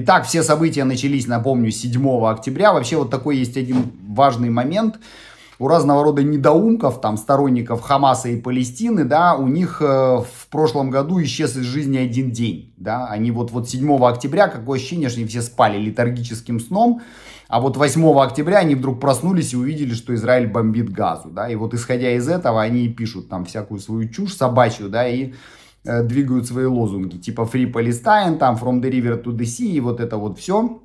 Итак, все события начались, напомню, 7 октября. Вообще вот такой есть один важный момент. У разного рода недоумков, там, сторонников Хамаса и Палестины, да, у них э, в прошлом году исчез из жизни один день, да. Они вот, вот 7 октября, какое ощущение, что они все спали литургическим сном, а вот 8 октября они вдруг проснулись и увидели, что Израиль бомбит газу, да. И вот исходя из этого они пишут там всякую свою чушь собачью, да, и Э, двигают свои лозунги, типа Free Palestine, там From the River to the Sea, и вот это вот все.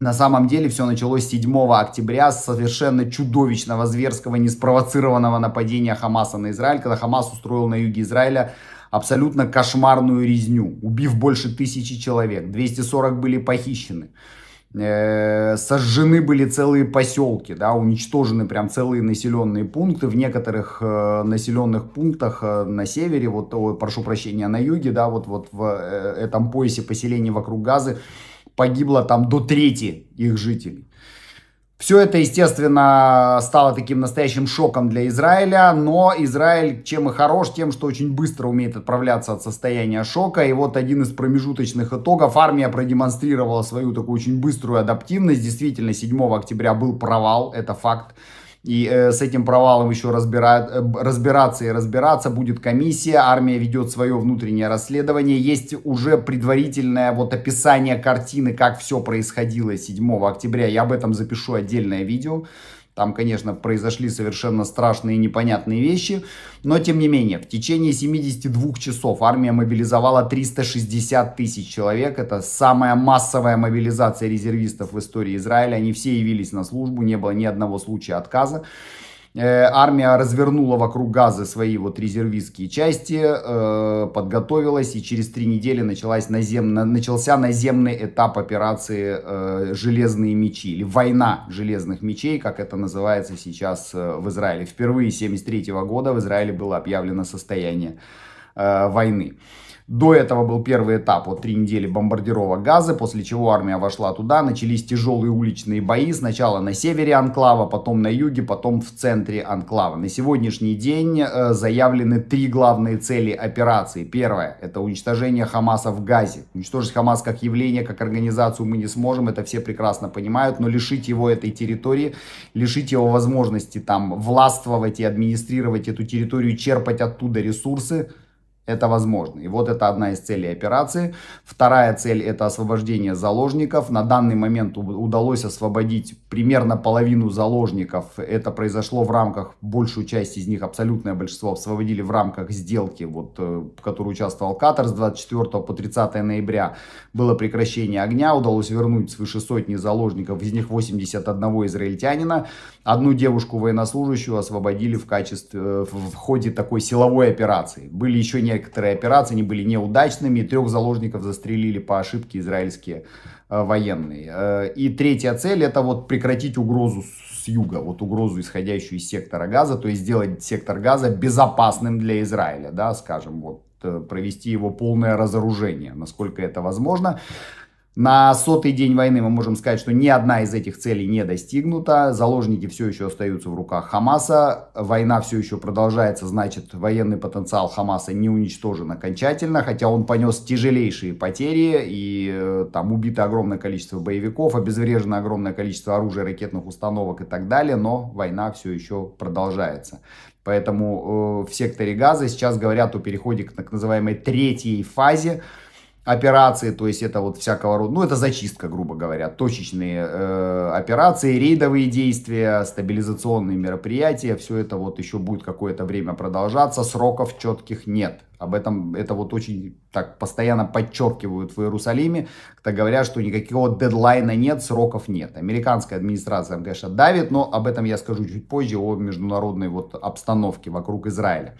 На самом деле все началось 7 октября с совершенно чудовищного, зверского, неспровоцированного нападения Хамаса на Израиль, когда Хамас устроил на юге Израиля абсолютно кошмарную резню, убив больше тысячи человек, 240 были похищены. Э, сожжены были целые поселки, да, уничтожены прям целые населенные пункты. В некоторых э, населенных пунктах э, на севере, вот, о, прошу прощения, на юге, да, вот, вот в э, этом поясе поселений вокруг Газы погибло там до трети их жителей. Все это, естественно, стало таким настоящим шоком для Израиля, но Израиль чем и хорош, тем, что очень быстро умеет отправляться от состояния шока. И вот один из промежуточных итогов. Армия продемонстрировала свою такую очень быструю адаптивность. Действительно, 7 октября был провал, это факт. И э, с этим провалом еще разбира... Э, разбираться и разбираться будет комиссия. Армия ведет свое внутреннее расследование. Есть уже предварительное вот описание картины, как все происходило 7 октября. Я об этом запишу отдельное видео. Там, конечно, произошли совершенно страшные и непонятные вещи, но тем не менее, в течение 72 часов армия мобилизовала 360 тысяч человек. Это самая массовая мобилизация резервистов в истории Израиля. Они все явились на службу, не было ни одного случая отказа. Э, армия развернула вокруг Газы свои вот резервистские части, э, подготовилась и через три недели началась назем... начался наземный этап операции э, «Железные мечи» или «Война железных мечей», как это называется сейчас в Израиле. Впервые с 1973 года в Израиле было объявлено состояние Э, войны. До этого был первый этап, вот три недели бомбардировок Газы, после чего армия вошла туда, начались тяжелые уличные бои, сначала на севере анклава, потом на юге, потом в центре анклава. На сегодняшний день э, заявлены три главные цели операции. Первое, это уничтожение Хамаса в Газе. Уничтожить Хамас как явление, как организацию мы не сможем, это все прекрасно понимают, но лишить его этой территории, лишить его возможности там властвовать и администрировать эту территорию, черпать оттуда ресурсы – это возможно. И вот это одна из целей операции. Вторая цель это освобождение заложников. На данный момент удалось освободить примерно половину заложников. Это произошло в рамках, большую часть из них, абсолютное большинство, освободили в рамках сделки, вот, э, в которой участвовал Катар с 24 по 30 ноября. Было прекращение огня, удалось вернуть свыше сотни заложников, из них 81 израильтянина. Одну девушку военнослужащую освободили в, качестве, э, в ходе такой силовой операции. Были еще не некоторые операции, они были неудачными, трех заложников застрелили по ошибке израильские э, военные. Э, и третья цель это вот прекратить угрозу с юга, вот угрозу, исходящую из сектора газа, то есть сделать сектор газа безопасным для Израиля, да, скажем, вот э, провести его полное разоружение, насколько это возможно. На сотый день войны мы можем сказать, что ни одна из этих целей не достигнута. Заложники все еще остаются в руках Хамаса. Война все еще продолжается, значит, военный потенциал Хамаса не уничтожен окончательно, хотя он понес тяжелейшие потери, и э, там убито огромное количество боевиков, обезврежено огромное количество оружия, ракетных установок и так далее, но война все еще продолжается. Поэтому э, в секторе Газа сейчас говорят о переходе к так называемой третьей фазе, операции, то есть это вот всякого рода, ну это зачистка, грубо говоря, точечные э, операции, рейдовые действия, стабилизационные мероприятия, все это вот еще будет какое-то время продолжаться, сроков четких нет, об этом это вот очень так постоянно подчеркивают в Иерусалиме, когда говорят, что никакого дедлайна нет, сроков нет. Американская администрация, конечно, давит, но об этом я скажу чуть позже, о международной вот обстановке вокруг Израиля.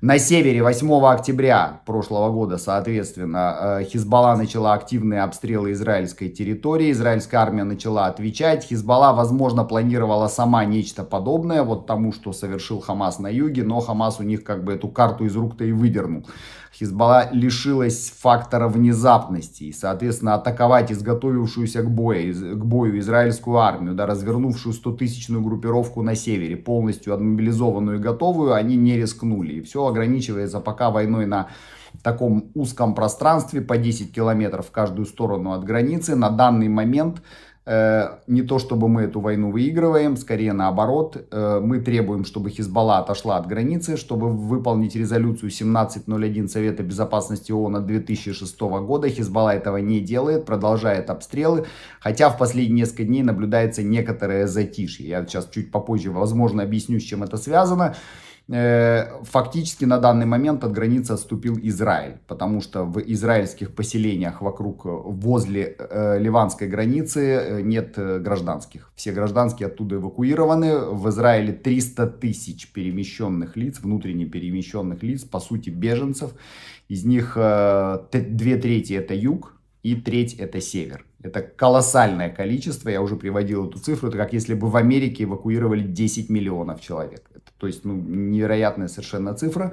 На севере 8 октября прошлого года, соответственно, э, Хизбалла начала активные обстрелы израильской территории, израильская армия начала отвечать, Хизбалла, возможно, планировала сама нечто подобное, вот тому, что совершил Хамас на юге, но Хамас у них как бы эту карту из рук-то и выдернул подчеркнул, Хизбалла лишилась фактора внезапности и, соответственно, атаковать изготовившуюся к бою, к бою израильскую армию, да, развернувшую 100-тысячную группировку на севере, полностью отмобилизованную и готовую, они не рискнули. И все ограничивается пока войной на таком узком пространстве по 10 километров в каждую сторону от границы. На данный момент Э, не то, чтобы мы эту войну выигрываем, скорее наоборот. Э, мы требуем, чтобы Хизбалла отошла от границы, чтобы выполнить резолюцию 1701 Совета Безопасности ООН от 2006 года. Хизбалла этого не делает, продолжает обстрелы, хотя в последние несколько дней наблюдается некоторое затишье. Я сейчас чуть попозже, возможно, объясню, с чем это связано. Э, фактически на данный момент от границы отступил Израиль, потому что в израильских поселениях вокруг, э, возле э, ливанской границы нет гражданских. Все гражданские оттуда эвакуированы. В Израиле 300 тысяч перемещенных лиц, внутренне перемещенных лиц, по сути беженцев. Из них две трети это юг и треть это север. Это колоссальное количество, я уже приводил эту цифру, это как если бы в Америке эвакуировали 10 миллионов человек. То есть, ну, невероятная совершенно цифра.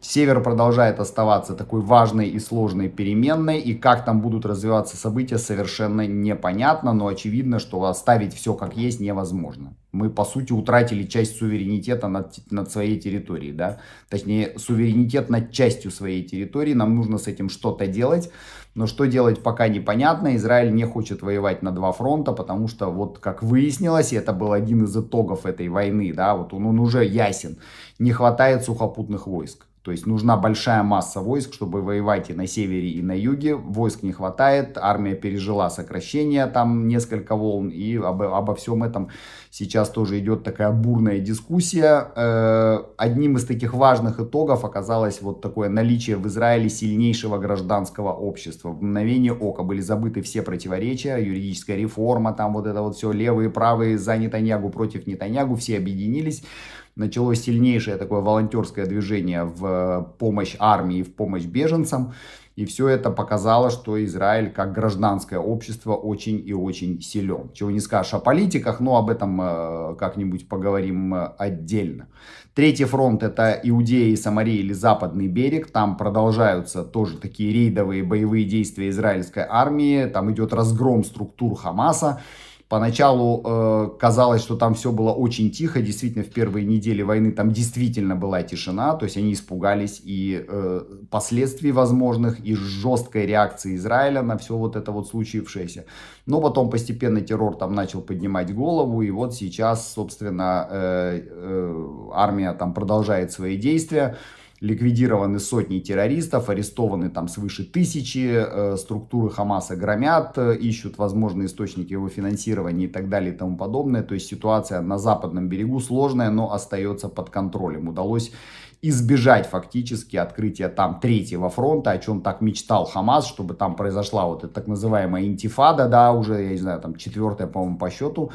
Север продолжает оставаться такой важной и сложной переменной, и как там будут развиваться события, совершенно непонятно, но очевидно, что оставить все как есть невозможно. Мы, по сути, утратили часть суверенитета над, над своей территорией, да, точнее, суверенитет над частью своей территории, нам нужно с этим что-то делать. Но что делать пока непонятно. Израиль не хочет воевать на два фронта, потому что вот как выяснилось, это был один из итогов этой войны, да, вот он, он уже ясен. Не хватает сухопутных войск. То есть нужна большая масса войск, чтобы воевать и на севере, и на юге. Войск не хватает, армия пережила сокращение, там несколько волн, и об, обо всем этом сейчас тоже идет такая бурная дискуссия. Э, одним из таких важных итогов оказалось вот такое наличие в Израиле сильнейшего гражданского общества. В мгновение ока были забыты все противоречия, юридическая реформа, там вот это вот все, левые, правые, за Нетаньягу против Нетаньягу, все объединились началось сильнейшее такое волонтерское движение в э, помощь армии, в помощь беженцам. И все это показало, что Израиль как гражданское общество очень и очень силен. Чего не скажешь о политиках, но об этом э, как-нибудь поговорим э, отдельно. Третий фронт это Иудея и Самария или Западный берег. Там продолжаются тоже такие рейдовые боевые действия израильской армии. Там идет разгром структур Хамаса. Поначалу э, казалось, что там все было очень тихо. Действительно, в первые недели войны там действительно была тишина. То есть они испугались и э, последствий возможных, и жесткой реакции Израиля на все вот это вот случившееся. Но потом постепенно террор там начал поднимать голову. И вот сейчас, собственно, э, э, армия там продолжает свои действия ликвидированы сотни террористов, арестованы там свыше тысячи, э, структуры Хамаса громят, э, ищут возможные источники его финансирования и так далее и тому подобное. То есть ситуация на западном берегу сложная, но остается под контролем. Удалось избежать фактически открытия там третьего фронта, о чем так мечтал Хамас, чтобы там произошла вот эта так называемая интифада, да, уже, я не знаю, там четвертая, по-моему, по счету,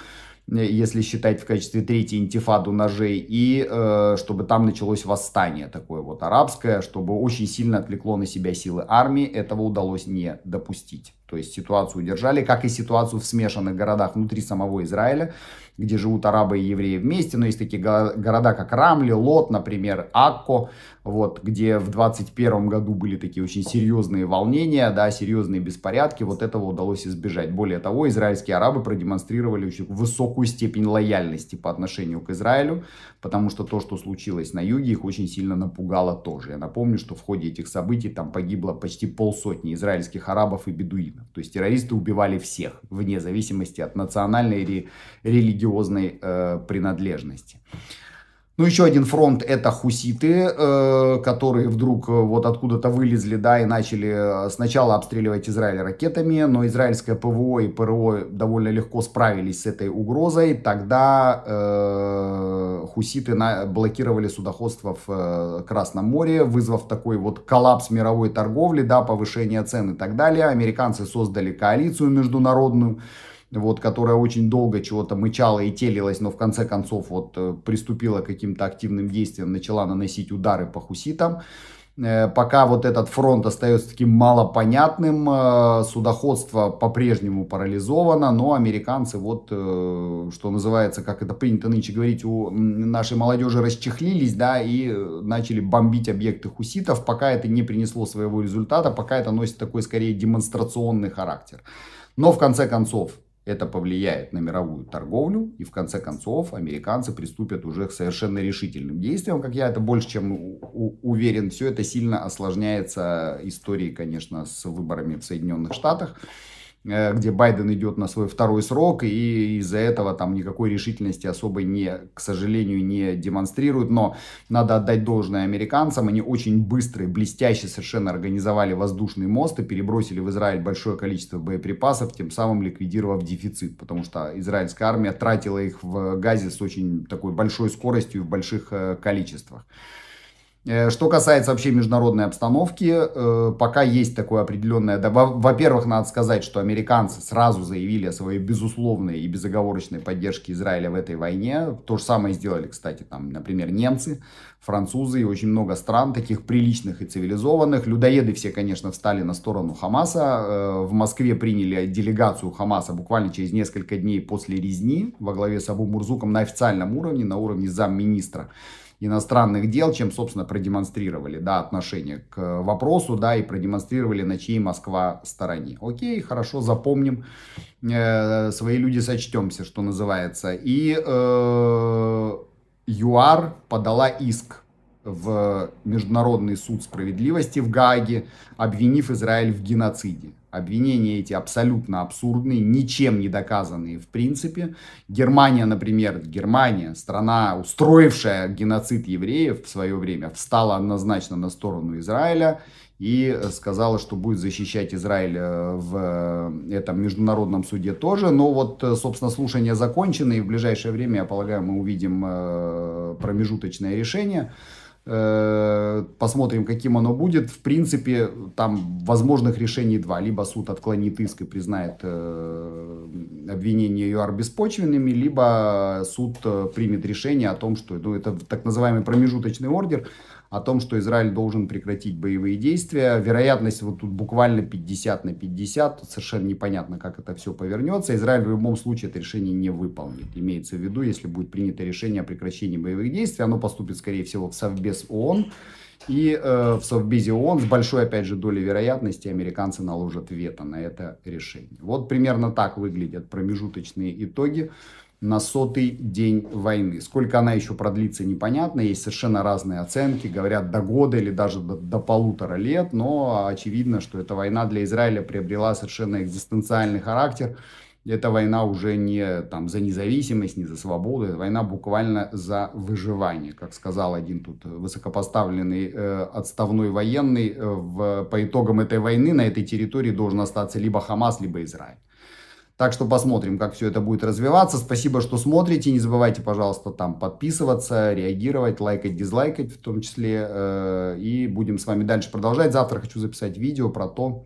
Э, если считать в качестве третьей интифаду ножей, и э, чтобы там началось восстание такое вот арабское, чтобы очень сильно отвлекло на себя силы армии, этого удалось не допустить. То есть ситуацию удержали, как и ситуацию в смешанных городах внутри самого Израиля, где живут арабы и евреи вместе. Но есть такие го- города, как Рамли, Лот, например, Акко, вот, где в 2021 году были такие очень серьезные волнения, да, серьезные беспорядки. Вот этого удалось избежать. Более того, израильские арабы продемонстрировали очень высокую степень лояльности по отношению к Израилю, потому что то, что случилось на юге, их очень сильно напугало тоже. Я напомню, что в ходе этих событий там погибло почти полсотни израильских арабов и бедуинов режимов. То есть террористы убивали всех, вне зависимости от национальной или религиозной э, принадлежности. Ну, еще один фронт – это хуситы, э, которые вдруг э, вот откуда-то вылезли, да, и начали э, сначала обстреливать Израиль ракетами, но израильское ПВО и ПРО довольно легко справились с этой угрозой. Тогда хуситы блокировали судоходство в Красном море, вызвав такой вот коллапс мировой торговли, да, повышение цен и так далее. Американцы создали коалицию международную, вот, которая очень долго чего-то мычала и телилась, но в конце концов вот э, приступила к каким-то активным действиям, начала наносить удары по хуситам. Э, пока вот этот фронт остается таким малопонятным, э, судоходство по-прежнему парализовано, но американцы вот, что называется, как это принято нынче говорить, у нашей молодежи расчехлились, да, и начали бомбить объекты хуситов, пока это не принесло своего результата, пока это носит такой скорее демонстрационный характер. Но в конце концов, это повлияет на мировую торговлю, и в конце концов американцы приступят уже к совершенно решительным действиям, как я это больше чем уверен. Все это сильно осложняется историей, конечно, с выборами в Соединенных Штатах. Э, где Байден идет на свой второй срок, и из-за этого там никакой решительности особой не, к сожалению, не демонстрируют, Но надо отдать должное американцам, они очень быстро и блестяще совершенно организовали воздушный мост и перебросили в Израиль большое количество боеприпасов, тем самым ликвидировав дефицит, потому что израильская армия тратила их в Газе с очень такой большой скоростью и в больших э, количествах. Э, что касается вообще международной обстановки, э, пока есть такое определенное... Во-первых, надо сказать, что американцы сразу заявили о своей безусловной и безоговорочной поддержке Израиля в этой войне. То же самое сделали, кстати, там, например, немцы, французы и очень много стран, таких приличных и цивилизованных. Людоеды все, конечно, встали на сторону Хамаса. Э, в Москве приняли делегацию Хамаса буквально через несколько дней после резни во главе с Абу Мурзуком на официальном уровне, на уровне замминистра. министра иностранных дел, чем, собственно, продемонстрировали, да, отношение к э, вопросу, да, и продемонстрировали, на чьей Москва стороне. Окей, хорошо, запомним, э, свои люди сочтемся, что называется. И э, ЮАР подала иск в Международный суд справедливости в Гааге, обвинив Израиль в геноциде. Обвинения эти абсолютно абсурдные, ничем не доказанные в принципе. Германия, например, Германия, страна, устроившая геноцид евреев в свое время, встала однозначно на сторону Израиля и сказала, что будет защищать Израиль э, в э, этом международном суде тоже. Но вот, э, собственно, слушание закончено и в ближайшее время, я полагаю, мы увидим промежуточное решение. Э, посмотрим, каким оно будет. В принципе, там возможных решений два. Либо суд отклонит иск и признает э, обвинения ЮАР беспочвенными, либо суд э, примет решение о том, что ну, это так называемый промежуточный ордер, о том, что Израиль должен прекратить боевые действия. Вероятность вот тут буквально 50 на 50, тут совершенно непонятно, как это все повернется. Израиль в любом случае это решение не выполнит. Имеется в виду, если будет принято решение о прекращении боевых действий, оно поступит, скорее всего, в Совбез ООН. И э, в Совбезе ООН с большой, опять же, долей вероятности американцы наложат вето на это решение. Вот примерно так выглядят промежуточные итоги на сотый день войны. Сколько она еще продлится, непонятно. Есть совершенно разные оценки. Говорят, до года или даже до, до полутора лет. Но очевидно, что эта война для Израиля приобрела совершенно экзистенциальный характер. Эта война уже не там, за независимость, не за свободу. Это война буквально за выживание. Как сказал один тут высокопоставленный э, отставной военный, э, в, по итогам этой войны на этой территории должен остаться либо Хамас, либо Израиль. Так что посмотрим, как все это будет развиваться. Спасибо, что смотрите. Не забывайте, пожалуйста, там подписываться, реагировать, лайкать, дизлайкать в том числе. Э, и будем с вами дальше продолжать. Завтра хочу записать видео про то,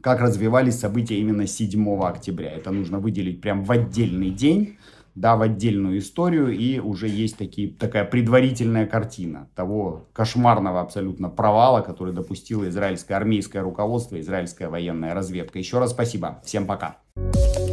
как развивались события именно 7 октября. Это нужно выделить прям в отдельный день, да, в отдельную историю. И уже есть такие, такая предварительная картина того кошмарного абсолютно провала, который допустило израильское армейское руководство, израильская военная разведка. Еще раз спасибо. Всем пока. Thank you